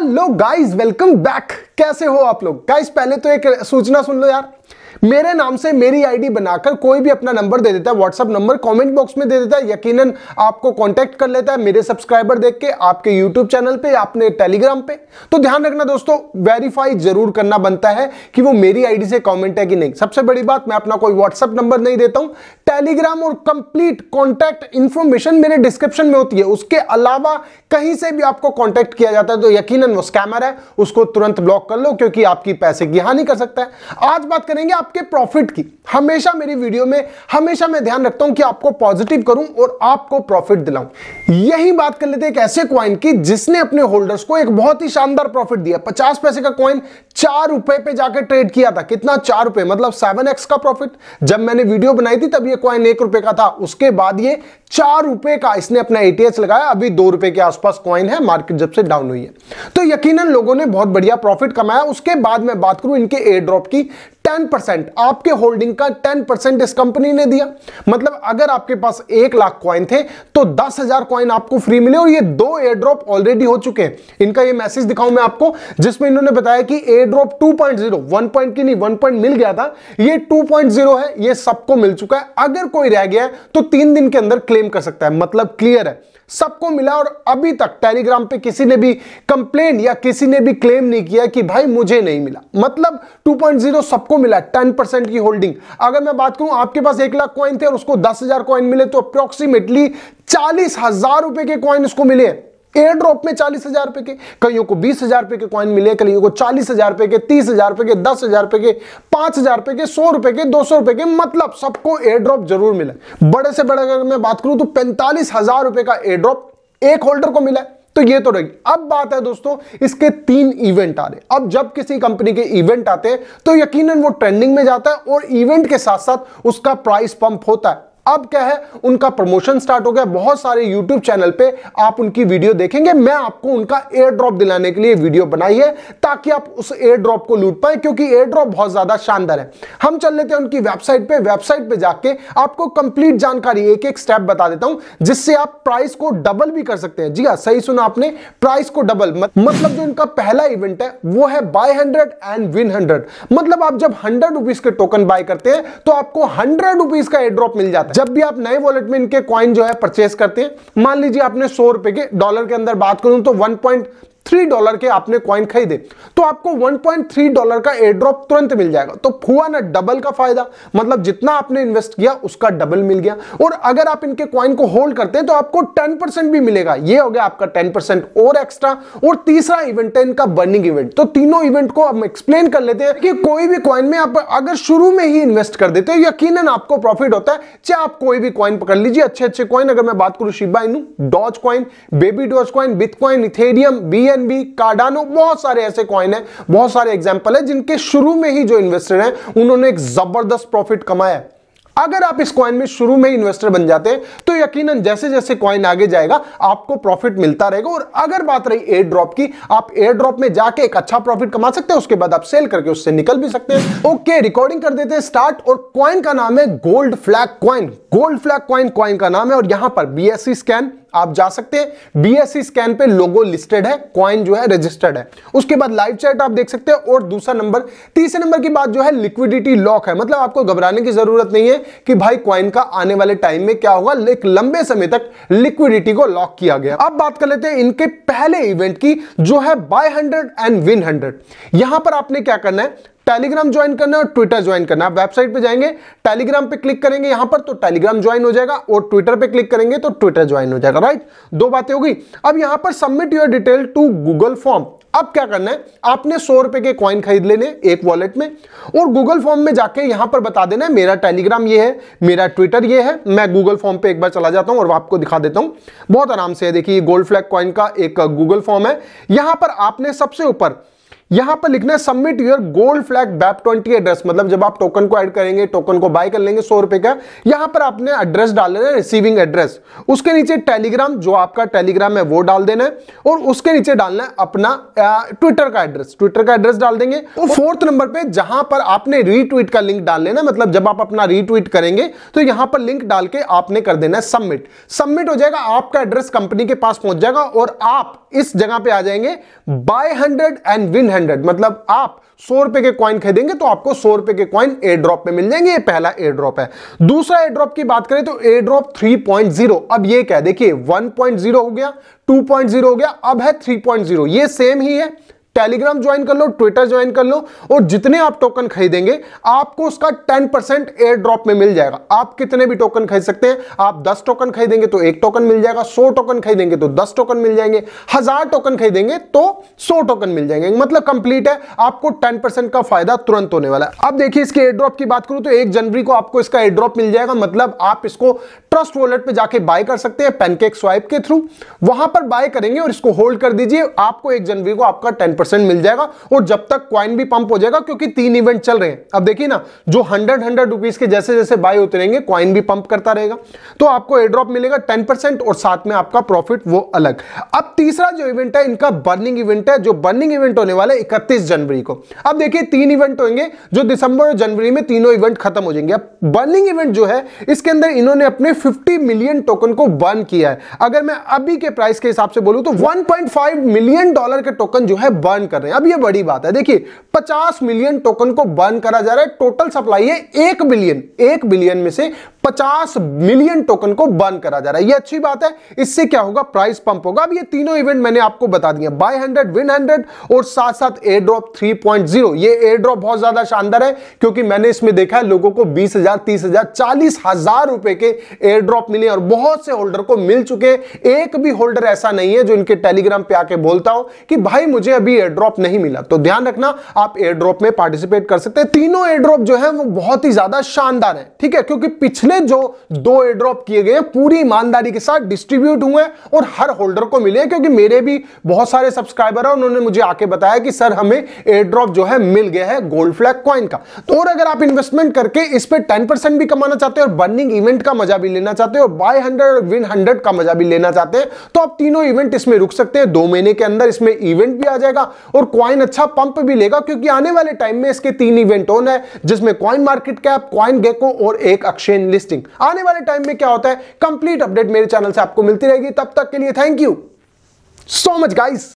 hello guys welcome back कैसे हो आप लोग गाइस पहले तो एक सूचना सुन लो यार मेरे नाम से मेरी आईडी बनाकर कोई भी अपना नंबर दे देता है व्हाट्सअप नंबर कमेंट बॉक्स में दे देता है यकीनन आपको कांटेक्ट कर लेता है मेरे सब्सक्राइबर देख के आपके यूट्यूब चैनल पे आपने टेलीग्राम पे तो ध्यान रखना दोस्तों वेरीफाई जरूर करना बनता है कि वो मेरी आईडी से कॉमेंट है कि नहीं सबसे बड़ी बात मैं अपना कोई व्हाट्सअप नंबर नहीं देता हूं टेलीग्राम और कंप्लीट कॉन्टैक्ट इंफॉर्मेशन मेरे डिस्क्रिप्शन में होती है उसके अलावा कहीं से भी आपको कॉन्टैक्ट किया जाता है तो यकीन वो स्कैमर है उसको तुरंत ब्लॉक कर लो क्योंकि आपकी पैसे की हानि कर सकता है आज बात करेंगे आपके प्रॉफिट की हमेशा मेरी वीडियो में हमेशा मैं ध्यान रखता हूं कि आपको पॉजिटिव करूं और आपको प्रॉफिट दिलाऊं यही बात कर लेते हैं एक ऐसे क्वाइन की जिसने अपने होल्डर्स को एक बहुत ही शानदार प्रॉफिट दिया पचास पैसे का क्वाइन चार रुपए पे जाकर ट्रेड किया था कितना चार रुपए मतलब सेवन एक्स का प्रॉफिट जब मैंने वीडियो बनाई थी तब ये क्वाइन एक रुपए का था उसके बाद ये चार रुपए का इसने अपना एटीएच लगाया अभी दो रुपए के आसपास क्वाइन है मार्केट जब से डाउन हुई है तो यकीनन लोगों ने बहुत बढ़िया प्रॉफिट कमाया उसके बाद मैं बात करूं इनके एयर ड्रॉप की 10% आपके होल्डिंग का 10% इस कंपनी ने दिया मतलब अगर आपके पास एक लाख कॉइन थे तो दस हजार कॉइन आपको फ्री मिले और ये दो एयर ड्रॉप ऑलरेडी हो चुके हैं इनका ये मैसेज दिखाऊं मैं आपको जिसमें इन्होंने बताया कि airdrop two point zero one point की नहीं वन पॉइंट मिल गया था ये टू पॉइंट जीरो है ये सबको मिल चुका है अगर कोई रह गया है तो तीन दिन के अंदर क्लेम कर सकता है मतलब क्लियर है सबको मिला और अभी तक टेलीग्राम पे किसी ने भी कंप्लेन या किसी ने भी क्लेम नहीं किया कि भाई मुझे नहीं मिला मतलब 2.0 सबको मिला टेन परसेंट की होल्डिंग अगर मैं बात करूं आपके पास एक लाख कॉइन थे और उसको दस हजार कॉइन मिले तो अप्रोक्सीमेटली चालीस हजार रुपए के कॉइन उसको मिले एयर ड्रॉप में चालीस हजार रुपए के कईयों को बीस हजार रुपए के कॉइन मिले कईयों को चालीस हजार रुपए के तीस हजार रुपए के दस हजार रुपए के पांच हजार रुपए के सौ रुपए के दो सौ रुपए के मतलब सबको एयर ड्रॉप जरूर मिला बड़े से बड़े अगर मैं बात करूं तो पैंतालीस हजार रुपए का एयर ड्रॉप एक होल्डर को मिला है तो ये तो रहेगी अब बात है दोस्तों इसके तीन इवेंट आ रहे अब जब किसी कंपनी के इवेंट आते हैं तो यकीनन वो ट्रेंडिंग में जाता है और इवेंट के साथ साथ उसका प्राइस पंप होता है अब क्या है उनका प्रमोशन स्टार्ट हो गया बहुत सारे यूट्यूब चैनल पे आप उनकी वीडियो देखेंगे मैं आपको उनका एयर ड्रॉप दिलाने के लिए वीडियो बनाई है ताकि आप उस एयर ड्रॉप को लूट पाए क्योंकि एयर ड्रॉप बहुत ज्यादा शानदार है हम चल लेते हैं उनकी वेबसाइट पे वेबसाइट पे जाके आपको कंप्लीट जानकारी एक एक स्टेप बता देता हूं जिससे आप प्राइस को डबल भी कर सकते हैं जी हाँ सही सुना आपने प्राइस को डबल मतलब जो उनका पहला इवेंट है वो है buy hundred and win hundred मतलब आप जब हंड्रेड रुपीज के टोकन बाय करते हैं तो आपको हंड्रेड रुपीज का एयर ड्रॉप मिल जाता है जब भी आप नए वॉलेट में इनके कॉइन जो है परचेस करते हैं मान लीजिए आपने सौ रुपए के डॉलर के अंदर बात करूं तो वन पॉइंट थ्री डॉलर के आपने कॉइन खरीदे तो आपको 1.3 डॉलर का एयरड्रॉप तुरंत मिल जाएगा तो हुआ ना डबल का फायदा मतलब जितना आपने इन्वेस्ट किया उसका डबल मिल गया और अगर आप इनके कॉइन को होल्ड करते हैं तो आपको 10% भी मिलेगा ये हो गया आपका 10% और एक्स्ट्रा और तीसरा इवेंट है इनका बर्निंग इवेंट तो तीनों इवेंट को हम एक्सप्लेन कर लेते हैं कि कोई भी कॉइन में आप अगर शुरू में ही इन्वेस्ट कर देते हो यकीन आपको प्रॉफिट होता है चाहे आप कोई भी कॉइन पकड़ लीजिए अच्छे अच्छे कॉइन अगर मैं बात करूं Shiba Inu Doge coin baby Doge coin coin Ethereum B BNB Cardano बहुत सारे ऐसे कॉइन है बहुत सारे एग्जाम्पल है जिनके शुरू में ही जो इन्वेस्टर हैं उन्होंने एक जबरदस्त प्रॉफिट कमाया अगर आप इस कॉइन में शुरू में इन्वेस्टर बन जाते हैं तो यकीनन जैसे जैसे कॉइन आगे जाएगा आपको प्रॉफिट मिलता रहेगा और अगर बात रही एयर ड्रॉप की आप एयर ड्रॉप में जाके एक अच्छा प्रॉफिट कमा सकते हैं उसके बाद आप सेल करके उससे निकल भी सकते हैं ओके रिकॉर्डिंग कर देते हैं स्टार्ट और कॉइन का नाम है gold flag coin gold flag coin coin का नाम है और यहां पर बी स्कैन आप जा सकते हैं बीएससी स्कैन पे लोगो लिस्टेड है कॉइन जो है रजिस्टर्ड है उसके बाद लाइव चैट आप देख सकते हैं और दूसरा नंबर तीसरे नंबर की बात जो है लिक्विडिटी लॉक है मतलब आपको घबराने की जरूरत नहीं है कि भाई कॉइन का आने वाले टाइम में क्या होगा एक लंबे समय तक लिक्विडिटी को लॉक किया गया अब बात कर लेते हैं इनके पहले इवेंट की जो है buy hundred and win hundred यहां पर आपने क्या करना है टेलीग्राम ज्वाइन करना है और ट्विटर ज्वाइन करना आप वेबसाइट पे जाएंगे टेलीग्राम पे क्लिक करेंगे यहां पर तो टेलीग्राम ज्वाइन हो जाएगा और ट्विटर पे क्लिक करेंगे तो ट्विटर ज्वाइन हो जाएगा राइट दो बातें होगी अब यहां पर submit your detail to Google form अब क्या करना है आपने सौ रुपए के कॉइन खरीद लेने एक वॉलेट में और गूगल फॉर्म में जाके यहां पर बता देना है मेरा टेलीग्राम ये है मेरा ट्विटर ये है मैं गूगल फॉर्म पे एक बार चला जाता हूं और आपको दिखा देता हूं बहुत आराम से है देखिए गोल्ड फ्लैग कॉइन का एक गूगल फॉर्म है यहां पर आपने सबसे ऊपर यहां पर लिखना है submit your gold flag BEP twenty address मतलब जब आप टोकन को ऐड करेंगे टोकन को बाय कर लेंगे सौ रुपए का यहां पर आपने एड्रेस डाल देना रिसीविंग एड्रेस उसके नीचे टेलीग्राम जो आपका टेलीग्राम है वो डाल देना है और उसके नीचे डालना है अपना ट्विटर का एड्रेस ट्विटर का एड्रेस डाल देंगे और फोर्थ नंबर पर जहां पर आपने रीट्वीट का लिंक डाल लेना मतलब जब आप अपना रीट्वीट करेंगे तो यहां पर लिंक डाल के आपने कर देना है सबमिट सबमिट हो जाएगा आपका एड्रेस कंपनी के पास पहुंच जाएगा और आप इस जगह पर आ जाएंगे buy hundred and win hundred मतलब आप सौ रुपए के कॉइन खरीदेंगे तो आपको सौ रुपए के कॉइन एयर ड्रॉप में मिल जाएंगे ये पहला एयर ड्रॉप है दूसरा एयर ड्रॉप की बात करें तो airdrop three point zero अब ये क्या देखिए वन पॉइंट जीरो हो गया टू पॉइंट जीरो हो गया अब है थ्री पॉइंट जीरो सेम ही है टेलीग्राम ज्वाइन कर लो ट्विटर ज्वाइन कर लो और जितने आप टोकन खरीदेंगे आपको उसका 10% परसेंट एयर ड्रॉप में मिल जाएगा आप कितने भी टोकन खरीद सकते हैं आप 10 टोकन खरीदेंगे तो एक टोकन मिल जाएगा 100 टोकन खरीदेंगे तो 10 टोकन मिल जाएंगे हजार टोकन खरीदेंगे तो 100 टोकन मिल जाएंगे मतलब कंप्लीट है आपको टेन का फायदा तुरंत होने वाला है अब देखिए इसके एयर ड्रॉप की बात करूं तो एक जनवरी को आपको इसका एयर ड्रॉप मिल जाएगा मतलब आप इसको ट्रस्ट वॉलेट पर जाके बाय कर सकते हैं पेनकेक स्वाइप के थ्रू वहां पर बाय करेंगे और इसको होल्ड कर दीजिए आपको एक जनवरी को आपका टेन परसेंट मिल जाएगा और जब तक क्वाइन भी पंप हो जाएगा क्योंकि तीन इवेंट चल रहे हैं अब देखिए ना जो हंड्रेड हंड्रेड रुपीज के जैसे जैसे बाय होते रहेंगे कॉइन भी पंप करता रहेगा तो आपको एड्रॉप मिलेगा टेन और साथ में आपका प्रॉफिट वो अलग अब तीसरा जो इवेंट है इनका बर्निंग इवेंट है जो बर्निंग इवेंट होने वाला है इकतीस जनवरी को अब देखिए तीन इवेंट होंगे जो दिसंबर और जनवरी में तीनों इवेंट खत्म हो जाएंगे बर्निंग इवेंट जो है इसके अंदर इन्होंने अपने 50 मिलियन टोकन को बर्न किया है अगर मैं अभी के प्राइस के हिसाब से बोलूं तो 1.5 मिलियन डॉलर के टोकन जो है बर्न कर रहे हैं अब ये बड़ी बात है देखिए 50 मिलियन टोकन को बर्न करा जा रहा है टोटल सप्लाई है एक बिलियन एक बिलियन में से 50 मिलियन टोकन को बर्न करा जा रहा है ये अच्छी बात है इससे क्या होगा प्राइस पंप होगा अब ये तीनों इवेंट मैंने आपको बता दिए बाय हंड्रेड विन हंड्रेड और साथ साथ एयर ड्रॉप थ्री ये एयर ड्रॉप बहुत ज्यादा शानदार है क्योंकि मैंने इसमें देखा है लोगों को बीस हजार तीस हजार चालीस हजार रुपए के एयर ड्रॉप मिले और बहुत से होल्डर को मिल चुके एक भी होल्डर ऐसा नहीं है जो इनके टेलीग्राम पे आके बोलता हो कि भाई मुझे अभी एयर ड्रॉप नहीं मिला तो ध्यान रखना आप एयर ड्रॉप में पार्टिसिपेट कर सकते हैं तीनों एयर ड्रॉप जो है वो बहुत ही ज्यादा शानदार है ठीक है क्योंकि पिछले जो दो एड्रॉप किए गए पूरी ईमानदारी के साथ डिस्ट्रीब्यूट हुए और हर होल्डर को मिले क्योंकि मेरे भी बहुत सारे सब्सक्राइबर हैं उन्होंने मुझे आके बताया कि सर हमें एड्रॉप जो है मिल गया है गोल्ड फ्लैग कॉइन का तो और अगर आप इन्वेस्टमेंट करके इस पर टेन भी कमाना चाहते हैं और बर्निंग इवेंट का मजा भी लेना चाहते हैं और बाय हंड्रेड और विन हंड्रेड का मजा भी लेना चाहते हैं तो आप तीनों इवेंट इसमें रुक सकते हैं दो महीने के अंदर इसमें इवेंट भी आ जाएगा और क्वाइन अच्छा पंप भी लेगा क्योंकि आने वाले टाइम में इसके तीन इवेंट ऑन है जिसमें CoinMarketCap CoinGecko और एक अक्षय वेस्टिंग आने वाले टाइम में क्या होता है कंप्लीट अपडेट मेरे चैनल से आपको मिलती रहेगी तब तक के लिए thank you so much guys